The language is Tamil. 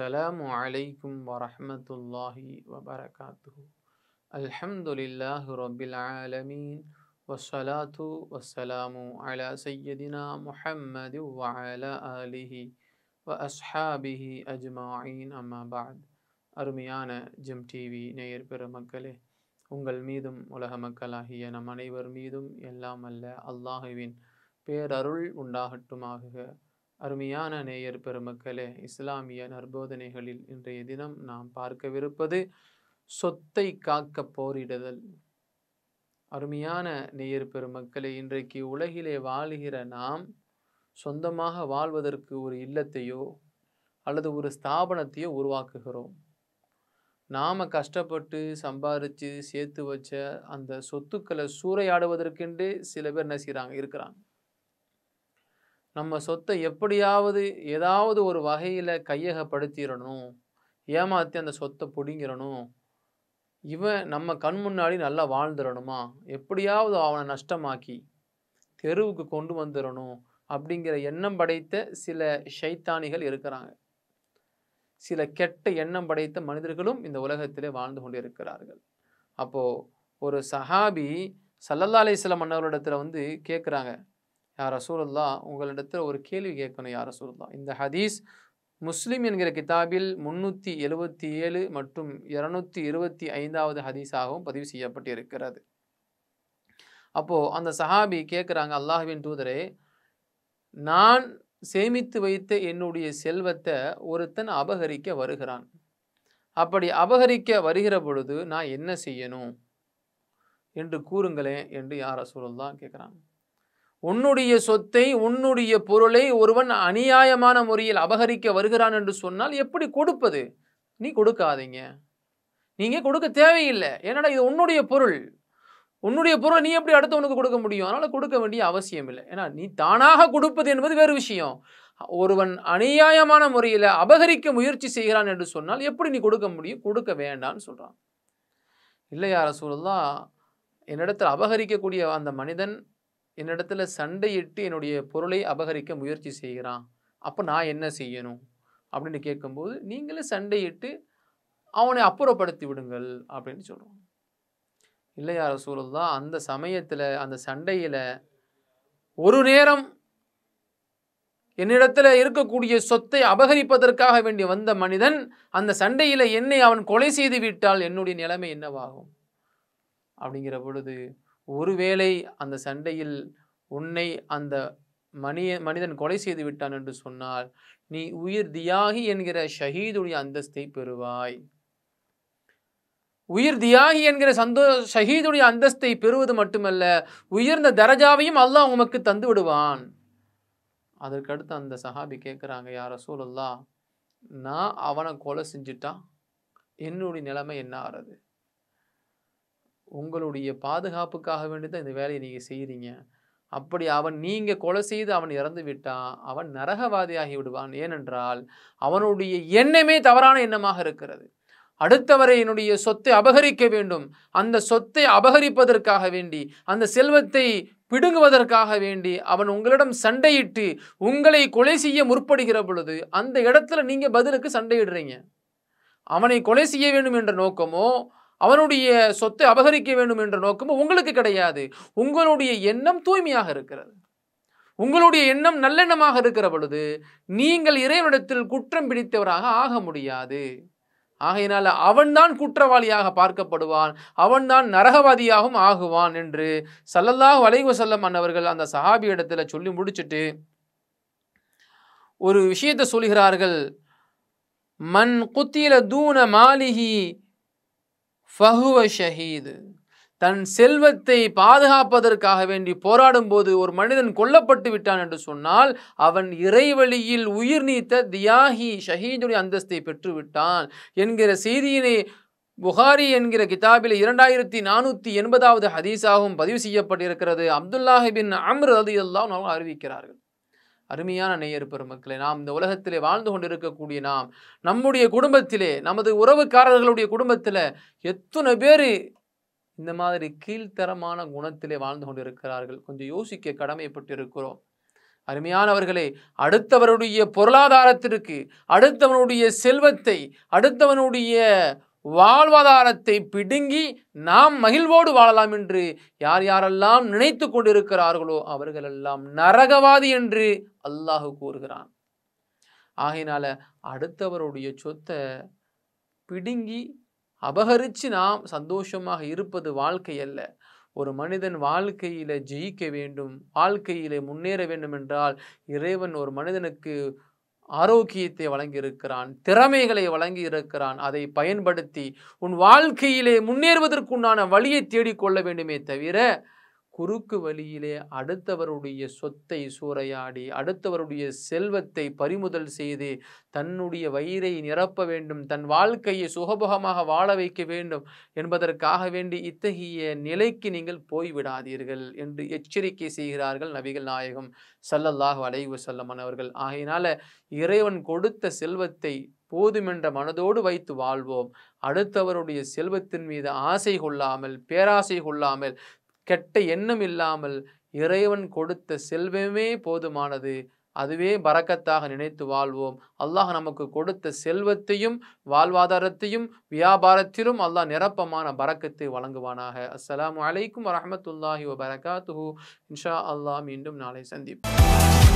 السلام عليكم ورحمة الله وبركاته الحمد لله رب العالمين والصلاة والسلام على سيدنا محمد وعلى آله وأصحابه أجمعين أما بعد أرميانا جم அருமையான ஜிம் டிவி நேயர் பெருமக்களே உங்கள் மீதும் உலக மக்களாகிய நம் அனைவர் மீதும் எல்லாம் அல்ல அல்லாஹுவின் பேரருள் உண்டாகட்டுமாக அருமையான நேயர் பெருமக்களே இஸ்லாமிய நற்போதனைகளில் இன்றைய தினம் நாம் பார்க்கவிருப்பது சொத்தை காக்க போரிடுதல் அருமையான நேயர் பெருமக்களே இன்றைக்கு உலகிலே வாழுகிற நாம் சொந்தமாக வாழ்வதற்கு ஒரு இல்லத்தையோ அல்லது ஒரு ஸ்தாபனத்தையோ உருவாக்குகிறோம் நாம் கஷ்டப்பட்டு சம்பாரித்து சேர்த்து வச்ச அந்த சொத்துக்களை சூறையாடுவதற்கென்று சில பேர் என்ன செய்கிறாங்க இருக்கிறாங்க நம்ம சொத்தை எப்படியாவது ஏதாவது ஒரு வகையில் கையகப்படுத்திடணும் ஏமாற்றி அந்த சொத்தை பிடுங்கிடணும் இவன் நம்ம கண் முன்னாடி நல்லா வாழ்ந்துடணுமா எப்படியாவது அவனை நஷ்டமாக்கி தெருவுக்கு கொண்டு வந்துடணும் அப்படிங்கிற எண்ணம் படைத்த சில ஷைத்தானிகள் இருக்கிறாங்க சில கெட்ட எண்ணம் படைத்த மனிதர்களும் இந்த உலகத்திலே வாழ்ந்து கொண்டிருக்கிறார்கள் அப்போது ஒரு சஹாபி சல்லல்லா அலிஸ்லாம் மன்னர்களிடத்தில் வந்து கேட்குறாங்க யார் ரசூலுல்லா உங்களிடத்தில் ஒரு கேள்வி கேட்கணும் யார் ரசூலுல்லா இந்த ஹதீஸ் முஸ்லீம் என்கிற கிதாபில் முன்னூற்றி எழுபத்தி ஏழு மற்றும் இரநூத்தி இருபத்தி ஐந்தாவது ஹதீஸாகவும் பதிவு செய்யப்பட்டு இருக்கிறது அப்போது அந்த சஹாபி கேட்குறாங்க அல்லாஹுவின் தூதரே நான் சேமித்து வைத்த என்னுடைய செல்வத்தை ஒருத்தன் அபகரிக்க வருகிறான் அப்படி அபகரிக்க வருகிற பொழுது நான் என்ன செய்யணும் என்று கூறுங்களேன் என்று யார் ரசூலுல்லா கேட்குறாங்க உன்னுடைய சொத்தை உன்னுடைய பொருளை ஒருவன் அநியாயமான முறையில் அபகரிக்க வருகிறான் என்று சொன்னால் எப்படி கொடுப்பது நீ கொடுக்காதீங்க நீங்கள் கொடுக்க தேவையில்லை ஏன்னா இது உன்னுடைய பொருள் உன்னுடைய பொருளை நீ எப்படி அடுத்தவனுக்கு கொடுக்க முடியும் அதனால் கொடுக்க வேண்டிய அவசியம் இல்லை ஏன்னா நீ தானாக கொடுப்பது என்பது வேறு விஷயம் ஒருவன் அநியாயமான முறையில் அபகரிக்க முயற்சி செய்கிறான் என்று சொன்னால் எப்படி நீ கொடுக்க முடியும் கொடுக்க வேண்டான்னு சொல்கிறான் இல்லையா ரசூலா என்னிடத்தில் அபகரிக்கக்கூடிய அந்த மனிதன் என்னிடத்துல சண்டையிட்டு என்னுடைய பொருளை அபகரிக்க முயற்சி செய்கிறான் அப்போ நான் என்ன செய்யணும் அப்படின்னு கேட்கும்போது நீங்களே சண்டையிட்டு அவனை அப்புறப்படுத்தி விடுங்கள் அப்படின்னு சொல்கிறோம் இல்லையா தான் அந்த சமயத்தில் அந்த சண்டையில் ஒரு நேரம் என்னிடத்தில் இருக்கக்கூடிய சொத்தை அபகரிப்பதற்காக வேண்டி வந்த மனிதன் அந்த சண்டையில் என்னை அவன் கொலை செய்து விட்டால் என்னுடைய நிலைமை என்னவாகும் அப்படிங்கிற பொழுது ஒருவேளை அந்த சண்டையில் உன்னை அந்த மனித மனிதன் கொலை செய்து விட்டான் என்று சொன்னால் நீ உயிர் தியாகி என்கிற ஷஹீதுடைய அந்தஸ்தை பெறுவாய் உயிர் தியாகி என்கிற சந்தோ ஷஹீதுடைய அந்தஸ்தை பெறுவது மட்டுமல்ல உயர்ந்த தரஜாவையும் அல்லாஹ் உமக்கு தந்து விடுவான் அதற்கடுத்து அந்த சஹாபி கேட்குறாங்க யார சூழல்லா நான் அவனை கொலை செஞ்சுட்டான் என்னுடைய நிலைமை என்ன ஆறது உங்களுடைய பாதுகாப்புக்காக வேண்டி தான் இந்த வேலையை நீங்கள் செய்கிறீங்க அப்படி அவன் நீங்கள் கொலை செய்து அவன் இறந்து விட்டான் அவன் நரகவாதியாகி விடுவான் ஏனென்றால் அவனுடைய எண்ணமே தவறான எண்ணமாக இருக்கிறது அடுத்தவரை என்னுடைய சொத்தை அபகரிக்க வேண்டும் அந்த சொத்தை அபகரிப்பதற்காக வேண்டி அந்த செல்வத்தை பிடுங்குவதற்காக வேண்டி அவன் உங்களிடம் சண்டையிட்டு உங்களை கொலை செய்ய முற்படுகிற பொழுது அந்த இடத்துல நீங்கள் பதிலுக்கு சண்டையிடுறீங்க அவனை கொலை செய்ய வேண்டும் என்ற நோக்கமோ அவனுடைய சொத்தை அபகரிக்க வேண்டும் என்ற நோக்கமும் உங்களுக்கு கிடையாது உங்களுடைய எண்ணம் தூய்மையாக இருக்கிறது உங்களுடைய எண்ணம் நல்லெண்ணமாக இருக்கிற பொழுது நீங்கள் இறைவனிடத்தில் குற்றம் பிடித்தவராக ஆக முடியாது ஆகையினால் அவன்தான் குற்றவாளியாக பார்க்கப்படுவான் அவன்தான் நரகவாதியாகவும் ஆகுவான் என்று வளைவு செல்லம் அன்னவர்கள் அந்த சஹாபி இடத்துல சொல்லி முடிச்சுட்டு ஒரு விஷயத்தை சொல்கிறார்கள் மண் குத்தியில தூன மாலிகி ஃபஹுவ ஷஹீது தன் செல்வத்தை பாதுகாப்பதற்காக வேண்டி போராடும் போது ஒரு மனிதன் கொல்லப்பட்டு விட்டான் என்று சொன்னால் அவன் இறைவழியில் உயிர் நீத்த தியாகி ஷஹீதுடைய அந்தஸ்தை பெற்றுவிட்டான் என்கிற செய்தியினை புகாரி என்கிற கிதாபில் இரண்டாயிரத்தி நானூற்றி எண்பதாவது ஹதீஸாகவும் பதிவு செய்யப்பட்டிருக்கிறது அப்துல்லாஹிபின் அம்ர் ரதி அல்லாஹ் அறிவிக்கிறார்கள் அருமையான நேயர் பெருமக்களை நாம் இந்த உலகத்திலே வாழ்ந்து கொண்டிருக்கக்கூடிய நாம் நம்முடைய குடும்பத்திலே நமது உறவுக்காரர்களுடைய குடும்பத்தில் எத்தனை பேர் இந்த மாதிரி கீழ்த்தரமான குணத்திலே வாழ்ந்து கொண்டிருக்கிறார்கள் கொஞ்சம் யோசிக்க கடமைப்பட்டு இருக்கிறோம் அருமையானவர்களே அடுத்தவருடைய பொருளாதாரத்திற்கு அடுத்தவனுடைய செல்வத்தை அடுத்தவனுடைய வாழ்வாதாரத்தை பிடுங்கி நாம் மகிழ்வோடு வாழலாம் என்று யார் யாரெல்லாம் நினைத்து கொண்டிருக்கிறார்களோ அவர்களெல்லாம் நரகவாதி என்று அல்லாஹு கூறுகிறான் ஆகையினால அடுத்தவருடைய சொத்தை பிடுங்கி அபகரித்து நாம் சந்தோஷமாக இருப்பது வாழ்க்கை அல்ல ஒரு மனிதன் வாழ்க்கையில் ஜெயிக்க வேண்டும் வாழ்க்கையிலே முன்னேற வேண்டும் என்றால் இறைவன் ஒரு மனிதனுக்கு ஆரோக்கியத்தை வழங்கியிருக்கிறான் திறமைகளை வழங்கி இருக்கிறான் அதை பயன்படுத்தி உன் வாழ்க்கையிலே முன்னேறுவதற்குண்டான வழியை தேடிக்கொள்ள வேண்டுமே தவிர குறுக்கு வழியிலே அடுத்தவருடைய சொத்தை சூறையாடி அடுத்தவருடைய செல்வத்தை பறிமுதல் செய்து தன்னுடைய வயிறை நிரப்ப வேண்டும் தன் வாழ்க்கையை சுகபோகமாக வாழ வைக்க வேண்டும் என்பதற்காக வேண்டி இத்தகைய நிலைக்கு நீங்கள் போய்விடாதீர்கள் என்று எச்சரிக்கை செய்கிறார்கள் நபிகள் நாயகம் சல்லல்லாஹ் அலைவு செல்லமன் அவர்கள் ஆகையினால இறைவன் கொடுத்த செல்வத்தை போதுமென்ற மனதோடு வைத்து வாழ்வோம் அடுத்தவருடைய செல்வத்தின் மீது ஆசை கொள்ளாமல் பேராசை கொள்ளாமல் கெட்ட எண்ணம் இல்லாமல் இறைவன் கொடுத்த செல்வமே போதுமானது அதுவே பறக்கத்தாக நினைத்து வாழ்வோம் அல்லாஹ் நமக்கு கொடுத்த செல்வத்தையும் வாழ்வாதாரத்தையும் வியாபாரத்திலும் அல்லாஹ் நிரப்பமான பறக்கத்தை வழங்குவானாக அஸ்லாம் வலைக்கும் வரமத்துல்லாஹி வரகாத்து இன்ஷா அல்லாஹ் மீண்டும் நாளை சந்திப்போம்